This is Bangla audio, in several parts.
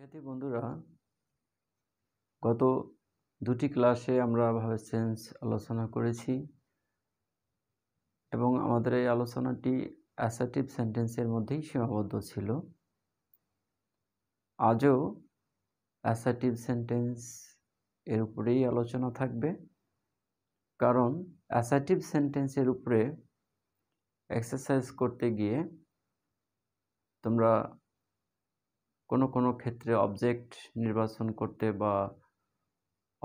শিক্ষার্থী বন্ধুরা গত দুটি ক্লাসে আমরা ভাবে সেন্স আলোচনা করেছি এবং আমাদের এই আলোচনাটি অ্যাসার্টিভ সেন্টেন্সের মধ্যেই সীমাবদ্ধ ছিল আজও অ্যাসার্টিভ সেন্টেন্স এর উপরেই আলোচনা থাকবে কারণ অ্যাসার্টিভ সেন্টেন্সের উপরে এক্সারসাইজ করতে গিয়ে তোমরা কোনো কোনো ক্ষেত্রে অবজেক্ট নির্বাচন করতে বা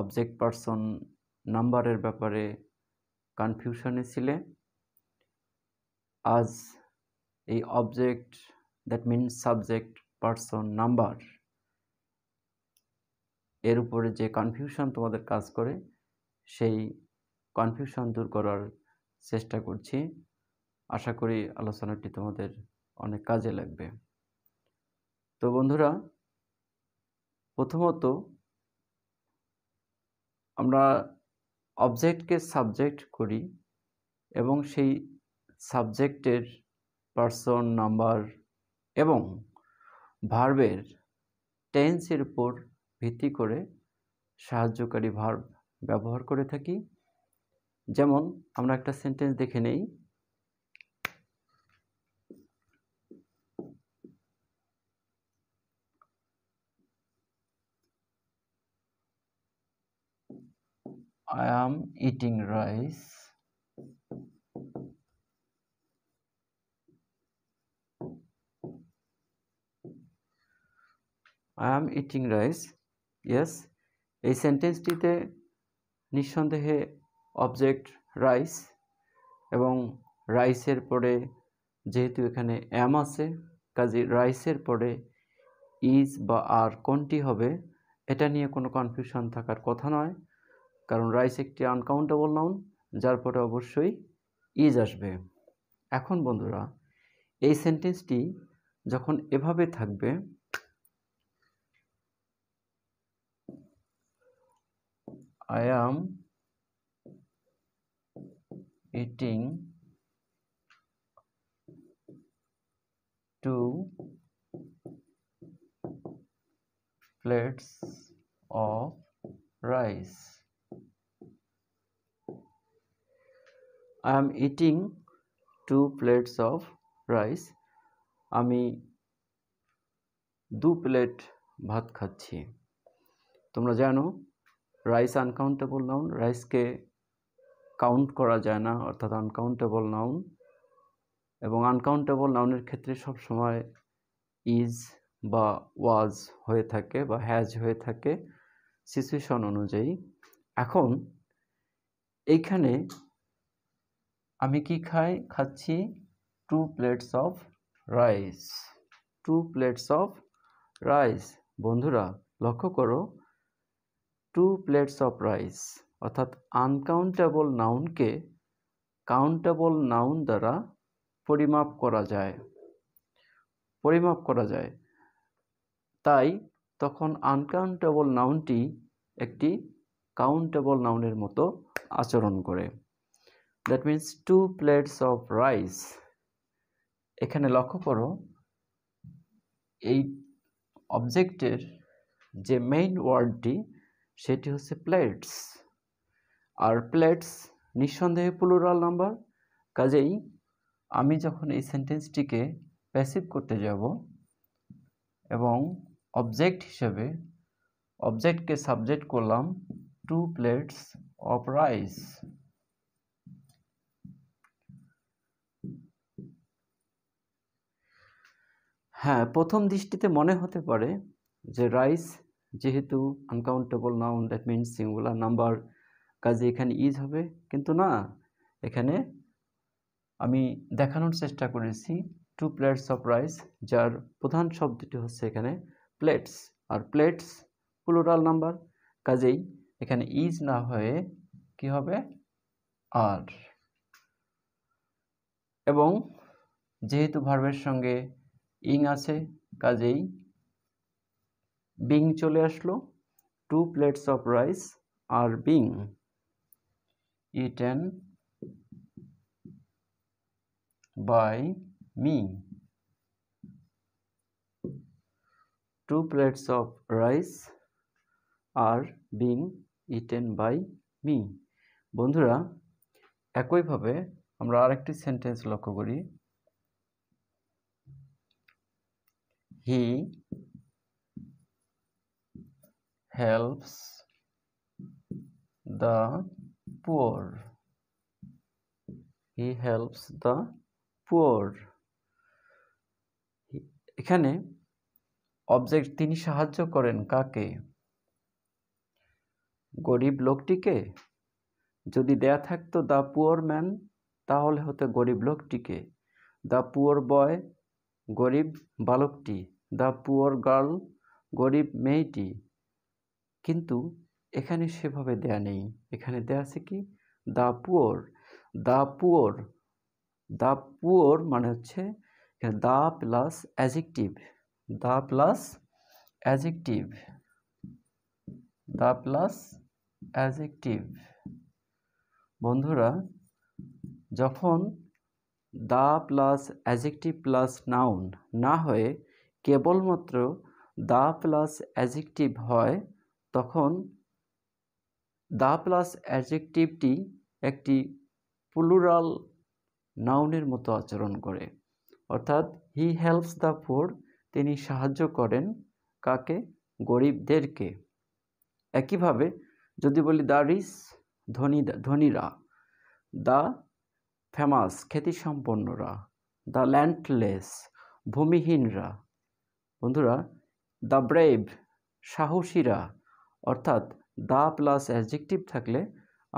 অবজেক্ট পার্সন নাম্বারের ব্যাপারে কনফিউশনে ছিলে আজ এই object that means subject person number এর উপরে যে কনফিউশন তোমাদের কাজ করে সেই কনফিউশন দূর করার চেষ্টা করছি আশা করি আলোচনাটি তোমাদের অনেক কাজে লাগবে তো বন্ধুরা প্রথমত আমরা অবজেক্টকে সাবজেক্ট করি এবং সেই সাবজেক্টের পার্সন নাম্বার এবং ভার্বের টেন্সের উপর ভিত্তি করে সাহায্যকারী ভার্ব ব্যবহার করে থাকি যেমন আমরা একটা সেন্টেন্স দেখে নেই I am eating rice. I am eating rice yes এই সেন্টেন্সটিতে নিঃসন্দেহে অবজেক্ট রাইস এবং রাইসের পরে যেহেতু এখানে অ্যাম আছে কাজে রাইসের পরে ইজ বা আর কোনটি হবে এটা নিয়ে কোনো কনফিউশন থাকার কথা নয় কারণ রাইস একটি আনকাউন্টেবল নাউন যার পরে অবশ্যই ইজ আসবে এখন বন্ধুরা এই সেন্টেন্সটি যখন এভাবে থাকবে I am eating two plates of rice I am eating two plates of rice আমি দু প্লেট ভাত খাচ্ছি তোমরা জানো রাইস আনকাউন্টেবল নাউন রাইসকে কাউন্ট করা যায় না অর্থাৎ আনকাউন্টেবল নাউন এবং আনকাউন্টেবল নাউনের ক্ষেত্রে সব সময় ইজ বা ওয়াজ হয়ে থাকে বা হ্যাজ হয়ে থাকে সিচুয়েশন অনুযায়ী এখন এইখানে আমি কি খাই খাচ্ছি two plates of rice two plates of rice বন্ধুরা লক্ষ্য করো টু প্লেটস অফ রাইস অর্থাৎ আনকাউন্টেবল নাউনকে কাউন্টেবল নাউন দ্বারা পরিমাপ করা যায় পরিমাপ করা যায় তাই তখন আনকাউন্টেবল নাউনটি একটি কাউন্টেবল নাউনের মতো আচরণ করে that means two plates of rice এখানে লক্ষ্য করো এই অবজেক্টের যে মেইন ওয়ার্ডটি সেটি হচ্ছে প্লেটস আর প্লেটস নিঃসন্দেহে প্লুরাল নাম্বার কাজেই আমি যখন এই সেন্টেন্সটিকে প্যাসিভ করতে যাব এবং অবজেক্ট হিসেবে অবজেক্টকে সাবজেক্ট করলাম টু প্লেটস অফ রাইস হ্যাঁ প্রথম দৃষ্টিতে মনে হতে পারে যে রাইস যেহেতু uncountable noun that means singular number কাজে এখানে ইজ হবে কিন্তু না এখানে আমি দেখানোর চেষ্টা করেছি টু প্লেটস অফ রাইস যার প্রধান শব্দটি হচ্ছে এখানে প্লেটস আর প্লেটস প্লোরাল নাম্বার কাজেই এখানে ইজ না হয়ে কি হবে আর এবং যেহেতু ভার্বের সঙ্গে ইং আছে কাজেই বিং চলে আসলো two plates of rice are being eaten by me two plates of rice are being eaten by me বন্ধুরা একইভাবে আমরা আরেকটি সেন্টেন্স লক্ষ্য করি he helps the poor he helps the poor এখানে অবজেক্ট তিনি সাহায্য করেন কাকে গরিব লোকটিকে যদি দেয়া থাকতো দ্য পুয়ার ম্যান তাহলে হতো গরিব লোকটিকে দ্য পুয়ার বয় গরিব বালকটি দ্য পুয়ার গার্ল গরিব মেয়েটি কিন্তু এখানে সেভাবে দেয়া নেই এখানে দেয়া আছে কি the poor the poor the poor মানে হচ্ছে the plus adjective the plus adjective the plus adjective বন্ধুরা যখন the plus adjective plus noun না হয়ে কেবলমাত্র দা প্লাস অ্যাজেকটিভ হয় তখন দা প্লাস অ্যাজেকটিভটি একটি প্লুরাল নাউনের মতো আচরণ করে অর্থাৎ হি হেল্পস দ্য ফোর তিনি সাহায্য করেন কাকে গরিবদেরকে একইভাবে যদি বলি দ্য রিস ধনী ধনীরা দ্য ফেমাস খ্যাতিসম্পন্নরা দ্য ল্যান্ডলেস ভূমিহীনরা বন্ধুরা দ্য ব্রেভ সাহসীরা অর্থাৎ দ্য প্লাস অ্যাডজেক্টিভ থাকলে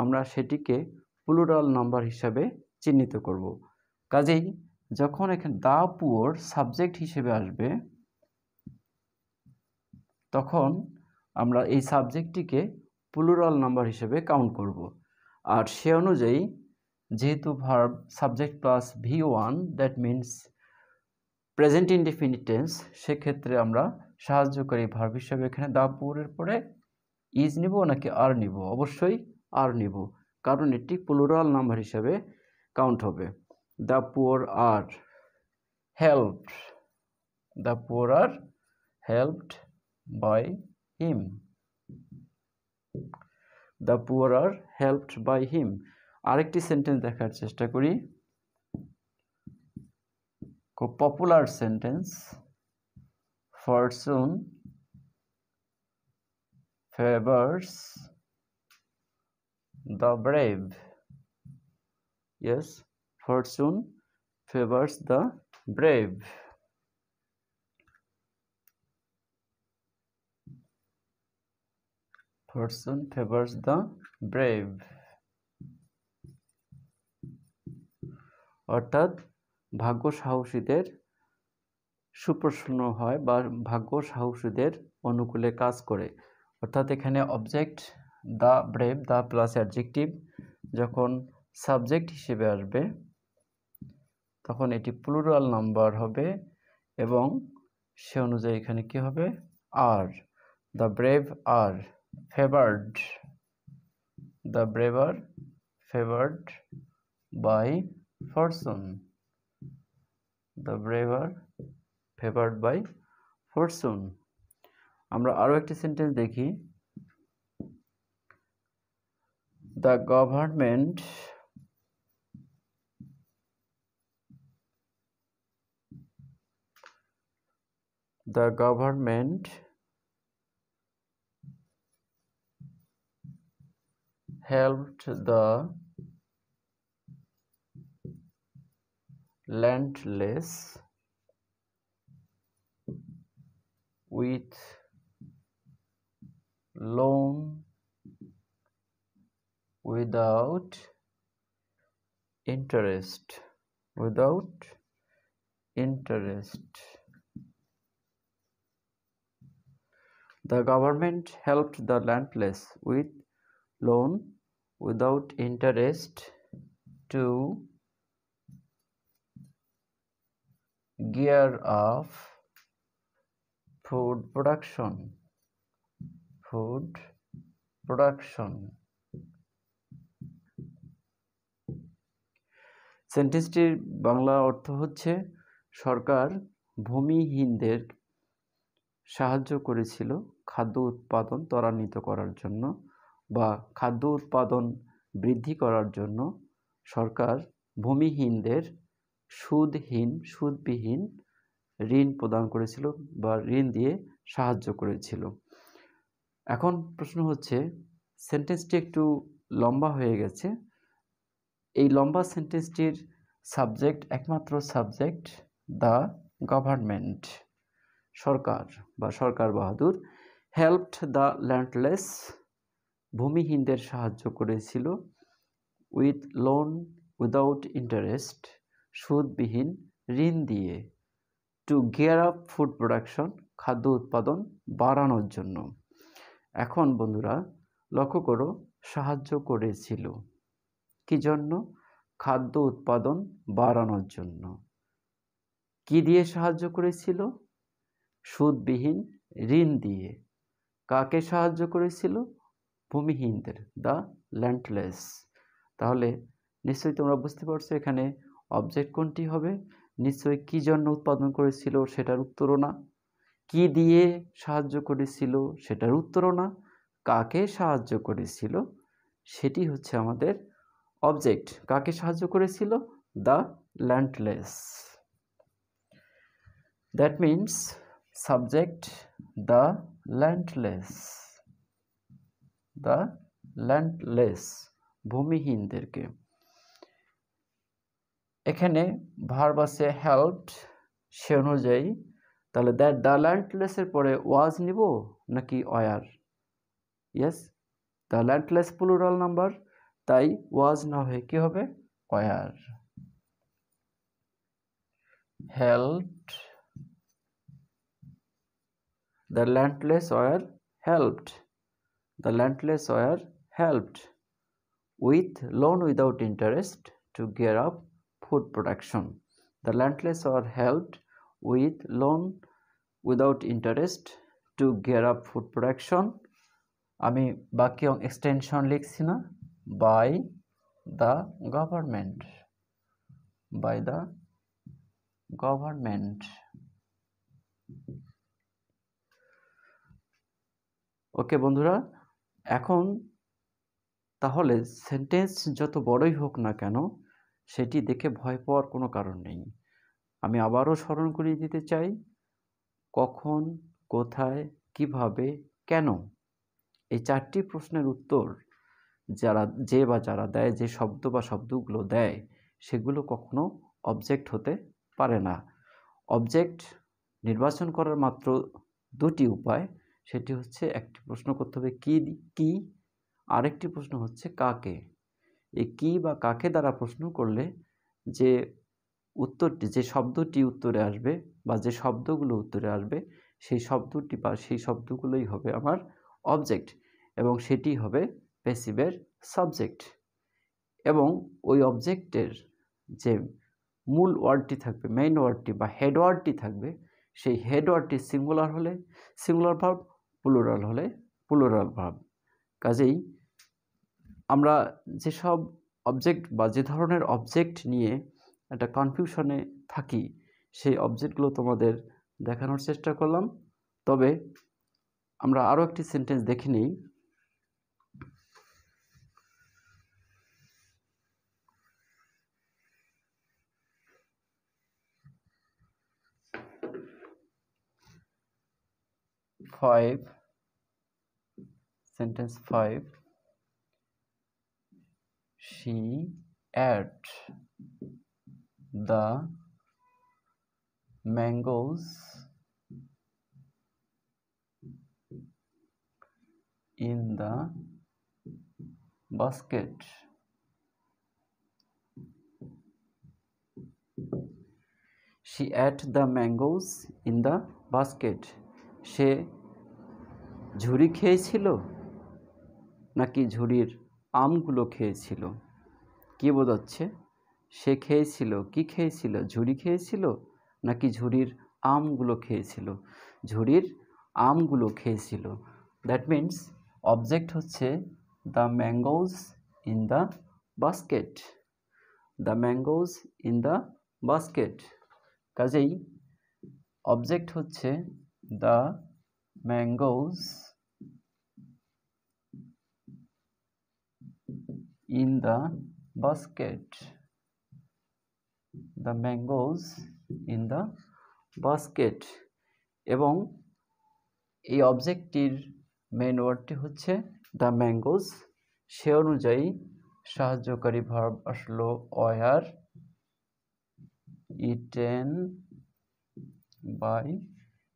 আমরা সেটিকে প্লুরাল নাম্বার হিসাবে চিহ্নিত করব কাজেই যখন এখানে দা পুয়োর সাবজেক্ট হিসেবে আসবে তখন আমরা এই সাবজেক্টটিকে প্লুরাল নাম্বার হিসেবে কাউন্ট করব আর সে অনুযায়ী যেহেতু verb subject plus V one that means present indefinite tense সেক্ষেত্রে আমরা সাহায্যকারী ভার্ভ হিসাবে এখানে দাপুরের পরে ইজ নিব নাকি আর নিব অবশ্যই আর নিব কারণ এটি প্লুরাল নাম্বার হিসাবে কাউন্ট হবে the poor are helped the poor are helped by him the poor are helped by him আরেকটি সেন্টেন্স দেখার চেষ্টা করি popular sentence fortune favors the brave yes fortune favors the brave fortune favors the brave অর্থাৎ ভাগ্য সাহসীদের সুপ্রসন্ন হয় বা ভাগ্য সাহসীদের অনুকূলে কাজ করে অর্থাৎ এখানে object the brave the plus adjective যখন সাবজেক্ট হিসেবে আসবে তখন এটি প্লুরাল নাম্বার হবে এবং সে অনুযায়ী এখানে কি হবে are the brave are favoured the brave are favoured by fortune the brave are favoured by fortune আমরা আরও একটি সেন্টেন্স দেখি the government the government helped the landless with long without interest without interest the government helped the landless with loan without interest to gear of food production food production সেন্টেন্সটির বাংলা অর্থ হচ্ছে সরকার ভূমিহীনদের সাহায্য করেছিল খাদ্য উৎপাদন ত্বরান্বিত করার জন্য বা খাদ্য উৎপাদন বৃদ্ধি করার জন্য সরকার ভূমিহীনদের সুদহীন সুদবিহীন ঋণ প্রদান করেছিল বা ঋণ দিয়ে সাহায্য করেছিল এখন প্রশ্ন হচ্ছে সেন্টেন্সটি একটু লম্বা হয়ে গেছে এই লম্বা সেন্টেন্সটির সাবজেক্ট একমাত্র সাবজেক্ট দ্য গভর্নমেন্ট সরকার বা সরকার বাহাদুর হেল্পড দ্য ল্যান্ডলেস ভূমিহীনদের সাহায্য করেছিল উইথ লোন উইদাউট ইন্টারেস্ট সুদবিহীন ঋণ দিয়ে to gear up food production খাদ্য উৎপাদন বাড়ানোর জন্য এখন বন্ধুরা লক্ষ্য করো সাহায্য করেছিল কি জন্য খাদ্য উৎপাদন বাড়ানোর জন্য কি দিয়ে সাহায্য করেছিল সুদবিহীন ঋণ দিয়ে কাকে সাহায্য করেছিল ভূমিহীনদের দ্য ল্যান্ডলেস তাহলে নিশ্চয়ই তোমরা বুঝতে পারছো এখানে অবজেক্ট কোনটি হবে নিশ্চয়ই কি জন্য উৎপাদন করেছিল সেটার উত্তরও না কি দিয়ে সাহায্য করেছিল সেটার উত্তরও না কাকে সাহায্য করেছিল সেটি হচ্ছে আমাদের অবজেক্ট কাকে সাহায্য করেছিল the landless that means subject the landless the landless ভূমিহীনদেরকে এখানে ভার্ব আছে হেল্পড সে অনুযায়ী তাহলে দ্যাট দ্য ল্যান্ডলেসের পরে ওয়াজ নিব নাকি were yes the landless plural number তাই ওয়াজ না হয়ে কী হবে were helped the landless were helped the landless were helped with loan without interest to gear up food production. The landless are helped with loan without interest to gear up food production. আমি বাকি এক্সটেনশন লিখছি না by the government. By the government. ওকে বন্ধুরা এখন তাহলে সেন্টেন্স যত বড়ই হোক না কেন সেটি দেখে ভয় পাওয়ার কোনো কারণ নেই আমি আবারও স্মরণ করিয়ে দিতে চাই কখন কোথায় কিভাবে কেন এই চারটি প্রশ্নের উত্তর যারা যে বা যারা দেয় যে শব্দ বা শব্দগুলো দেয় সেগুলো কখনো অবজেক্ট হতে পারে না অবজেক্ট নির্বাচন করার মাত্র দুটি উপায় সেটি হচ্ছে একটি প্রশ্ন করতে হবে কী কী আরেকটি প্রশ্ন হচ্ছে কাকে এই কি বা কাকে দ্বারা প্রশ্ন করলে যে উত্তরটি যে শব্দটি উত্তরে আসবে বা যে শব্দগুলো উত্তরে আসবে সেই শব্দটি বা সেই শব্দগুলোই হবে আমার অবজেক্ট এবং সেটি হবে প্যাসিভের সাবজেক্ট এবং ওই অবজেক্টের যে মূল ওয়ার্ডটি থাকবে মেইন ওয়ার্ডটি বা হেড ওয়ার্ডটি থাকবে সেই হেড ওয়ার্ডটি সিঙ্গুলার হলে সিঙ্গুলার ভার্ব প্লোরাল হলে প্লোরাল ভাব কাজেই আমরা যেসব অবজেক্ট বা যে ধরনের অবজেক্ট নিয়ে একটা কনফিউশনে থাকি সেই অবজেক্টগুলো তোমাদের দেখানোর চেষ্টা করলাম তবে আমরা আরও একটি সেন্টেন্স দেখে নিই five sentence five she at the mangoes in the basket she at the mangoes in the basket সে ঝুড়ি খেয়েছিল নাকি ঝুড়ির আমগুলো খেয়েছিল কে বোঝাচ্ছে সে খেয়েছিল কি খেয়েছিল ঝুড়ি খেয়েছিল নাকি ঝুড়ির আমগুলো খেয়েছিল ঝুড়ির আমগুলো খেয়েছিল দ্যাট মিন্স অবজেক্ট হচ্ছে the mangoes in the basket the mangoes in the basket কাজেই অবজেক্ট হচ্ছে the mangoes in the basket the mangoes in the basket এবং এই অবজেক্টটির মেন ওয়ার্ডটি হচ্ছে দ্য ম্যাঙ্গোস সে অনুযায়ী সাহায্যকারী ভার্ব আসলো অয়ার ইটেন বাই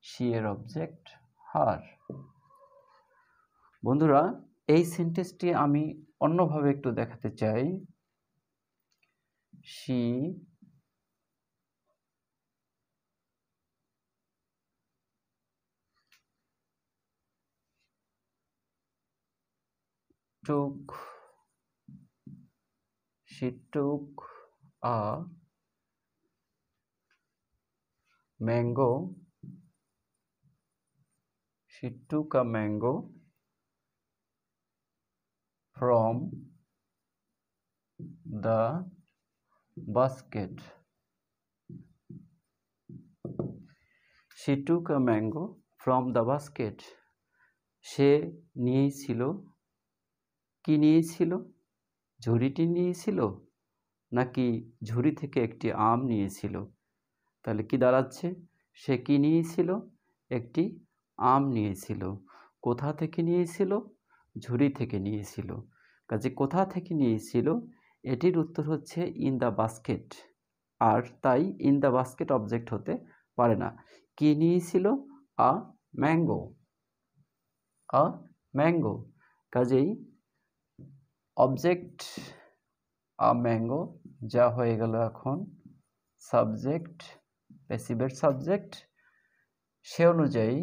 সি এর অবজেক্ট হার বন্ধুরা এই সেন্টেন্সটি আমি অন্যভাবে একটু দেখাতে চাই she took she took a mango she took a mango from the basket she took a mango from the basket সে নিয়েছিল কি নিয়েছিল ঝুড়িটি নিয়েছিল নাকি ঝুড়ি থেকে একটি আম নিয়েছিল তাহলে কি দাঁড়াচ্ছে সে কি নিয়েছিল একটি আম নিয়েছিল কোথা থেকে নিয়েছিল ঝুড়ি থেকে নিয়েছিল কাজে কোথা থেকে নিয়েছিল এটির উত্তর হচ্ছে ইন দ্য বাস্কেট আর তাই ইন দ্য বাস্কেট অবজেক্ট হতে পারে না কি নিয়েছিল আ ম্যাঙ্গো আ ম্যাঙ্গো কাজেই অবজেক্ট আ ম্যাঙ্গো যা হয়ে গেল এখন সাবজেক্ট প্যাসিভের সাবজেক্ট সে অনুযায়ী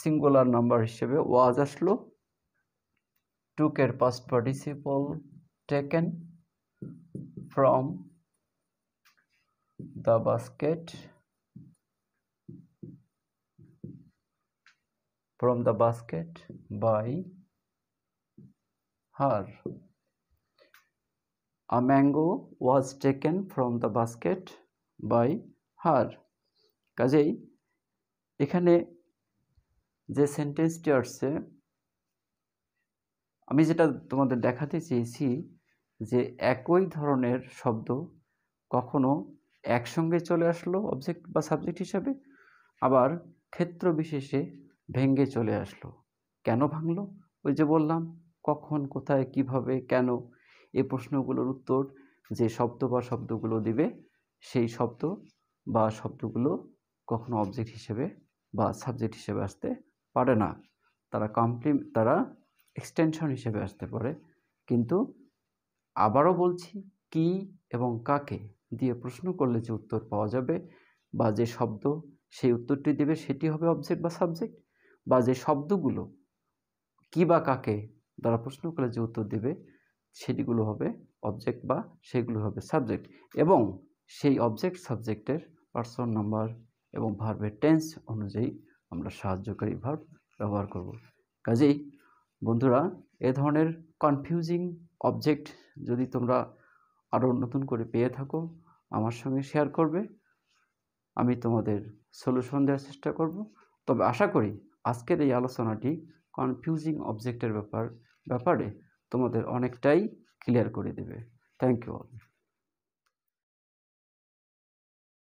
সিঙ্গুলার নাম্বার হিসেবে ওয়াজ আসলো টুকের past participle taken from the basket from the basket by her. A mango was taken from the basket by her. কাজেই এখানে যে সেন্টেন্সটি আসছে আমি যেটা তোমাদের দেখাতে চেয়েছি যে একই ধরনের শব্দ কখনো একসঙ্গে চলে আসলো অবজেক্ট বা সাবজেক্ট হিসাবে আবার ক্ষেত্র বিশেষে ভেঙ্গে চলে আসলো কেন ভাঙলো ওই যে বললাম কখন কোথায় কিভাবে কেন এ প্রশ্নগুলোর উত্তর যে শব্দ বা শব্দগুলো দিবে সেই শব্দ বা শব্দগুলো কখনো অবজেক্ট হিসেবে বা সাবজেক্ট হিসেবে আসতে পারে না তারা কমপ্লিম তারা এক্সটেনশন হিসেবে আসতে পারে কিন্তু আবারও বলছি কি এবং কাকে দিয়ে প্রশ্ন করলে যে উত্তর পাওয়া যাবে বা যে শব্দ সেই উত্তরটি দেবে সেটি হবে অবজেক্ট বা সাবজেক্ট বা যে শব্দগুলো কি বা কাকে দ্বারা প্রশ্ন করলে যে উত্তর দেবে সেটিগুলো হবে অবজেক্ট বা সেগুলো হবে সাবজেক্ট এবং সেই অবজেক্ট সাবজেক্টের পার্সন নাম্বার এবং ভার্বের টেন্স অনুযায়ী আমরা সাহায্যকারী ভার্ব ব্যবহার করব কাজেই বন্ধুরা এ ধরনের কনফিউজিং অবজেক্ট যদি তোমরা আরও নতুন করে পেয়ে থাকো আমার সঙ্গে শেয়ার করবে আমি তোমাদের সলিউশন দেওয়ার চেষ্টা করব তবে আশা করি আজকের এই আলোচনাটি কনফিউজিং অবজেক্টের ব্যাপার ব্যাপারে তোমাদের অনেকটাই ক্লিয়ার করে দেবে থ্যাংক ইউ অল